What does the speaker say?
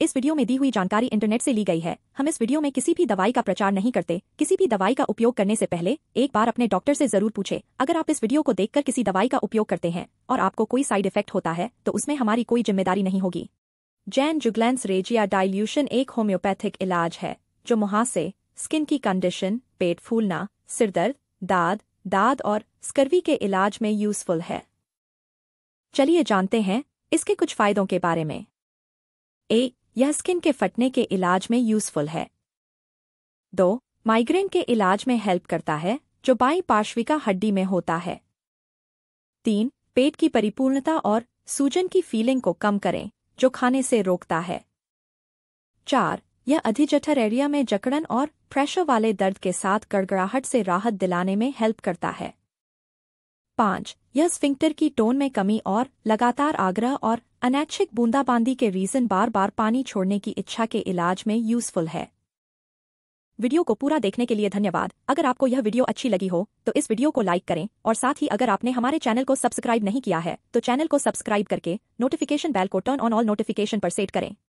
इस वीडियो में दी हुई जानकारी इंटरनेट से ली गई है हम इस वीडियो में किसी भी दवाई का प्रचार नहीं करते किसी भी दवाई का उपयोग करने से पहले एक बार अपने डॉक्टर से जरूर पूछे अगर आप इस वीडियो को देखकर किसी दवाई का उपयोग करते हैं और आपको कोई साइड इफेक्ट होता है तो उसमें हमारी कोई जिम्मेदारी नहीं होगी जैन जुगलेंस रेजिया डायल्यूशन एक होम्योपैथिक इलाज है जो मुहासे स्किन की कंडीशन पेट फूलना सिरदर्द दाद दाद और स्कर्वी के इलाज में यूजफुल है चलिए जानते हैं इसके कुछ फायदों के बारे में एक यह स्किन के फटने के इलाज में यूजफुल है दो माइग्रेन के इलाज में हेल्प करता है जो बाई पार्श्विका हड्डी में होता है तीन पेट की परिपूर्णता और सूजन की फीलिंग को कम करें जो खाने से रोकता है चार यह अधिजठर एरिया में जकड़न और प्रेशर वाले दर्द के साथ गड़गड़ाहट से राहत दिलाने में हेल्प करता है पाँच यह स्फिंक्टर की टोन में कमी और लगातार आग्रह और अनैच्छिक बूंदाबांदी के रीजन बार बार पानी छोड़ने की इच्छा के इलाज में यूजफुल है वीडियो को पूरा देखने के लिए धन्यवाद अगर आपको यह वीडियो अच्छी लगी हो तो इस वीडियो को लाइक करें और साथ ही अगर आपने हमारे चैनल को सब्सक्राइब नहीं किया है तो चैनल को सब्सक्राइब करके नोटिफिकेशन बेल को टर्न ऑन ऑल नोटिफिकेशन पर सेट करें